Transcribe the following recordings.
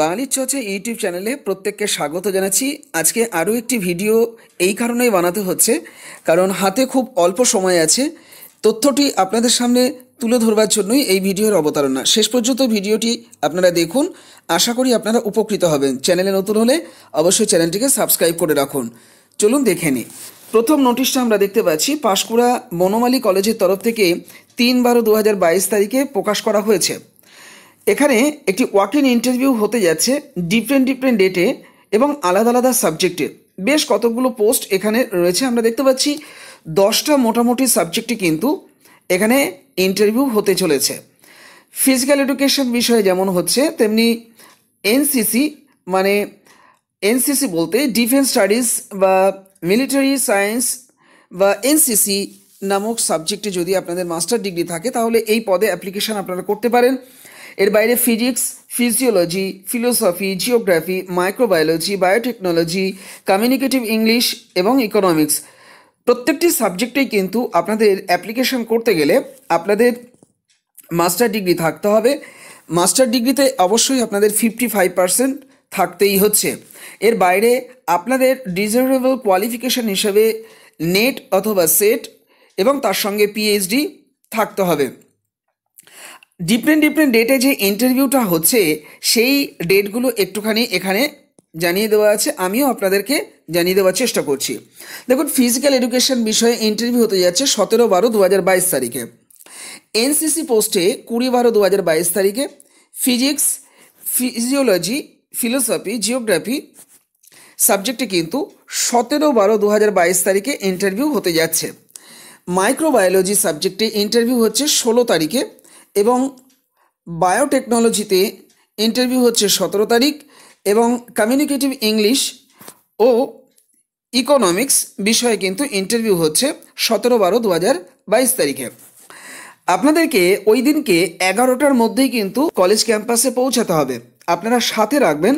বাঙালির চর্চা ইউটিউব চ্যানেলে প্রত্যেককে স্বাগত জানাচ্ছি আজকে আরও একটি ভিডিও এই কারণেই বানাতে হচ্ছে কারণ হাতে খুব অল্প সময় আছে তথ্যটি আপনাদের সামনে তুলে ধরবার জন্যই এই ভিডিওর অবতারণা শেষ পর্যন্ত ভিডিওটি আপনারা দেখুন আশা করি আপনারা উপকৃত হবেন চ্যানেলে নতুন হলে অবশ্যই চ্যানেলটিকে সাবস্ক্রাইব করে রাখুন চলুন দেখে নিই প্রথম নোটিশটা আমরা দেখতে পাচ্ছি পাঁশকুড়া মনোমালী কলেজের তরফ থেকে তিন বারো দু তারিখে প্রকাশ করা হয়েছে এখানে একটি ওয়াক ইন ইন্টারভিউ হতে যাচ্ছে ডিফারেন্ট ডিফারেন্ট ডেটে এবং আলাদা আলাদা সাবজেক্টে বেশ কতগুলো পোস্ট এখানে রয়েছে আমরা দেখতে পাচ্ছি দশটা মোটামুটি সাবজেক্টে কিন্তু এখানে ইন্টারভিউ হতে চলেছে ফিজিক্যাল এডুকেশন বিষয়ে যেমন হচ্ছে তেমনি এনসিসি মানে এনসিসি বলতে ডিফেন্স স্টাডিজ বা মিলিটারি সায়েন্স বা এনসিসি নামক সাবজেক্টে যদি আপনাদের মাস্টার ডিগ্রি থাকে তাহলে এই পদে অ্যাপ্লিকেশান আপনারা করতে পারেন এর বাইরে physics physiology philosophy geography microbiology biotechnology communicative English এবং ইকোনমিক্স প্রত্যেকটি সাবজেক্টেই কিন্তু আপনাদের অ্যাপ্লিকেশন করতে গেলে আপনাদের মাস্টার ডিগ্রি থাকতে হবে মাস্টার ডিগ্রিতে অবশ্যই আপনাদের ফিফটি ফাইভ পার্সেন্ট থাকতেই হচ্ছে এর বাইরে আপনাদের ডিজার্ভেবল কোয়ালিফিকেশান হিসেবে নেট অথবা সেট এবং তার সঙ্গে পিএইচডি থাকতে হবে ডিফারেন্ট ডিফারেন্ট ডেটে যে ইন্টারভিউটা হচ্ছে সেই ডেটগুলো একটুখানি এখানে জানিয়ে দেওয়া আছে আমিও আপনাদেরকে জানিয়ে দেওয়ার চেষ্টা করছি দেখুন ফিজিক্যাল এডুকেশন বিষয়ে ইন্টারভিউ হতে যাচ্ছে সতেরো বারো দু তারিখে এনসিসি পোস্টে কুড়ি বারো দু তারিখে ফিজিক্স ফিজিওলজি ফিলোসফি জিওগ্রাফি সাবজেক্টে কিন্তু সতেরো বারো দু তারিখে ইন্টারভিউ হতে যাচ্ছে মাইক্রোবায়োলজি সাবজেক্টে ইন্টারভিউ হচ্ছে ষোলো তারিখে এবং বায়োটেকনোলজিতে ইন্টারভিউ হচ্ছে সতেরো তারিখ এবং কমিউনিকেটিভ ইংলিশ ও ইকোনমিক্স বিষয়ে কিন্তু ইন্টারভিউ হচ্ছে সতেরো বারো দু হাজার বাইশ তারিখে আপনাদেরকে ওই দিনকে এগারোটার মধ্যেই কিন্তু কলেজ ক্যাম্পাসে পৌঁছাতে হবে আপনারা সাথে রাখবেন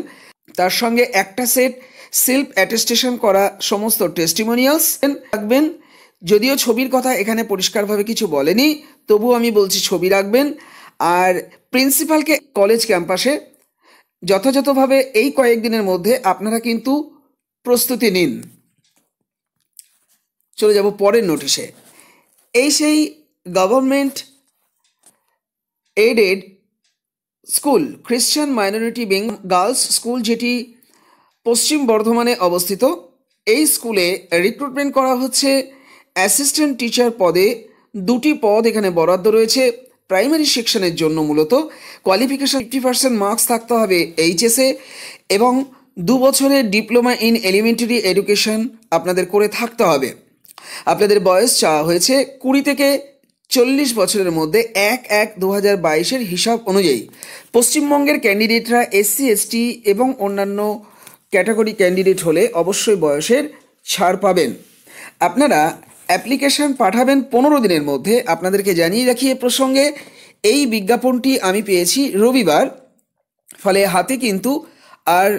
তার সঙ্গে একটা সেট সেলফ অ্যাটেস্টেশন করা সমস্ত টেস্টিমোনিয়ালস রাখবেন যদিও ছবির কথা এখানে পরিষ্কারভাবে কিছু বলেনি তবুও আমি বলছি ছবি রাখবেন আর প্রিন্সিপালকে কলেজ ক্যাম্পাসে যথাযথভাবে এই কয়েকদিনের মধ্যে আপনারা কিন্তু প্রস্তুতি নিন চলে যাব পরের নোটিশে এই সেই government aided school Christian minority বেং গার্লস স্কুল যেটি পশ্চিম বর্ধমানে অবস্থিত এই স্কুলে রিক্রুটমেন্ট করা হচ্ছে অ্যাসিস্ট্যান্ট টিচার পদে দুটি পদ এখানে বরাদ্দ রয়েছে প্রাইমারি সেকশনের জন্য মূলত কোয়ালিফিকেশান ফিফটি পার্সেন্ট মার্কস থাকতে হবে এইচএসে এবং দু বছরের ডিপ্লোমা ইন এলিমেন্টারি এডুকেশন আপনাদের করে থাকতে হবে আপনাদের বয়স চাওয়া হয়েছে কুড়ি থেকে চল্লিশ বছরের মধ্যে এক এক দু হাজার বাইশের হিসাব অনুযায়ী পশ্চিমবঙ্গের ক্যান্ডিডেটরা এসসি এসটি এবং অন্যান্য ক্যাটাগরি ক্যান্ডিডেট হলে অবশ্যই বয়সের ছাড় পাবেন আপনারা অ্যাপ্লিকেশান পাঠাবেন পনেরো দিনের মধ্যে আপনাদেরকে জানিয়ে রাখি এ প্রসঙ্গে এই বিজ্ঞাপনটি আমি পেয়েছি রবিবার ফলে হাতে কিন্তু আর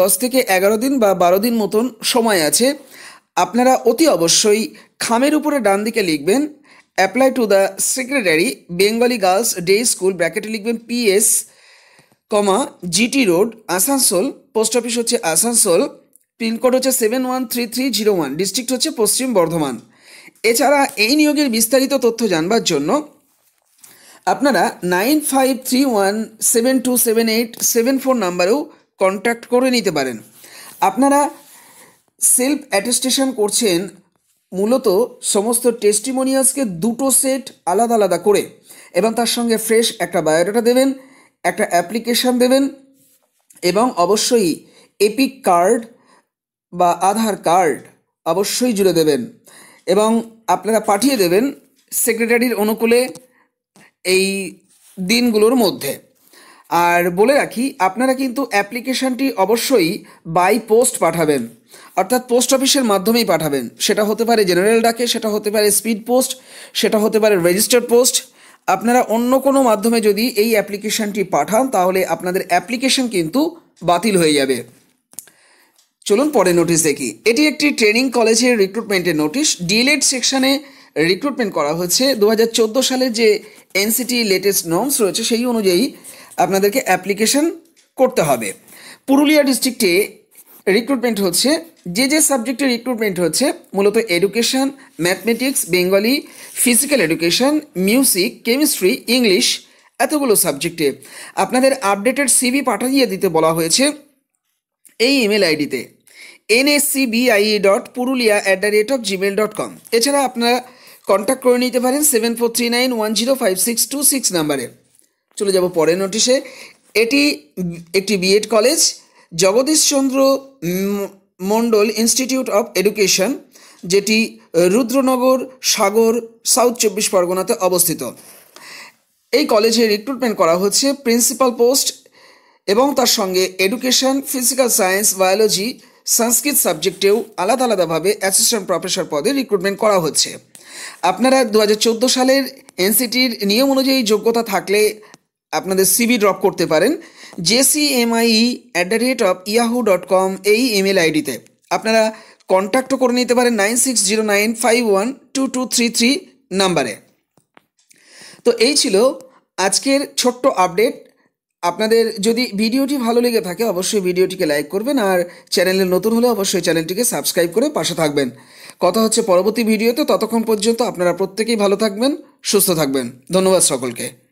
দশ থেকে এগারো দিন বা বারো দিন মতন সময় আছে আপনারা অতি অবশ্যই খামের উপরে ডান দিকে লিখবেন apply to the secretary Bengali girls day school ব্র্যাকেটে লিখবেন PS comma GT road Asansol post office হচ্ছে আসানসোল পিনকোড হচ্ছে seven one three three zero one district হচ্ছে পশ্চিম বর্ধমান এছাড়া এই নিয়োগের বিস্তারিত তথ্য জানবার জন্য আপনারা nine five three one seven two seven eight seven four নাম্বারেও কন্ট্যাক্ট করে নিতে পারেন আপনারা সেলফ অ্যাটেস্টেশন করছেন মূলত সমস্ত টেস্টিমোনিয়ালসকে দুটো সেট আলাদা আলাদা করে এবং তার সঙ্গে ফ্রেশ একটা বায়োডাটা দেবেন একটা অ্যাপ্লিকেশান দেবেন এবং অবশ্যই এপিক কার্ড বা আধার কার্ড অবশ্যই জুড়ে দেবেন এবং আপনারা পাঠিয়ে দেবেন সেক্রেটারির অনুকূলে এই দিনগুলোর মধ্যে আর বলে রাখি আপনারা কিন্তু অ্যাপ্লিকেশানটি অবশ্যই বাই পোস্ট পাঠাবেন অর্থাৎ পোস্ট অফিসের মাধ্যমেই পাঠাবেন সেটা হতে পারে জেনারেল ডাকে সেটা হতে পারে স্পিড পোস্ট সেটা হতে পারে রেজিস্টার্ড পোস্ট আপনারা অন্য কোনো মাধ্যমে যদি এই অ্যাপ্লিকেশানটি পাঠান তাহলে আপনাদের অ্যাপ্লিকেশন কিন্তু বাতিল হয়ে যাবে চলুন পরে নোটিশ দেখি এটি একটি ট্রেনিং কলেজের রিক্রুটমেন্টের নোটিশ ডিএলএড সেকশনে রিক্রুটমেন্ট করা হচ্ছে দু সালে যে এনসিটি লেটেস্ট নর্মস রয়েছে সেই অনুযায়ী আপনাদেরকে অ্যাপ্লিকেশন করতে হবে পুরুলিয়া ডিস্ট্রিক্টে রিক্রুটমেন্ট হচ্ছে যে যে সাবজেক্টে রিক্রুটমেন্ট হচ্ছে মূলত education mathematics Bengali physical education music chemistry English এতগুলো সাবজেক্টে আপনাদের আপডেটেড সিভি পাঠিয়ে দিতে বলা হয়েছে এই ইমেল আইডিতে NSCBI dot Purulia at the rate of Gmail dot com এছাড়া আপনারা কন্ট্যাক্ট করে নিতে পারেন seven four three nine one zero five six two six নাম্বারে চলে যাব পরের নোটিশে এটি একটি BEd college Jagadish Chandra Mondal institute of education যেটি রুদ্রনগর সাগর সাউথ চব্বিশ পরগনাতে অবস্থিত এই কলেজে রিক্রুটমেন্ট করা হচ্ছে প্রিন্সিপাল পোস্ট এবং তার সঙ্গে education physical science biology Sanskrit সাবজেক্টেও আলাদা আলাদাভাবে অ্যাসিস্ট্যান্ট প্রফেসর পদে রিক্রুটমেন্ট করা হচ্ছে আপনারা দু হাজার সালের এনসিটির নিয়ম অনুযায়ী যোগ্যতা থাকলে আপনাদের সিবি ড্রপ করতে পারেন JCMI at the rate of Yahoo dot com এই ইমেল আইডিতে আপনারা কন্ট্যাক্টও করে নিতে পারেন nine six zero nine five one two two three three নাম্বারে তো এই ছিল আজকের ছোট্ট আপডেট আপনাদের যদি ভিডিওটি ভালো লেগে থাকে অবশ্যই ভিডিওটিকে লাইক করবেন আর চ্যানেলে নতুন হলে অবশ্যই চ্যানেলটিকে সাবস্ক্রাইব করে পাশে থাকবেন কথা হচ্ছে পরবর্তী ভিডিওতে ততক্ষণ পর্যন্ত আপনারা প্রত্যেকেই ভালো থাকবেন সুস্থ থাকবেন ধন্যবাদ সকলকে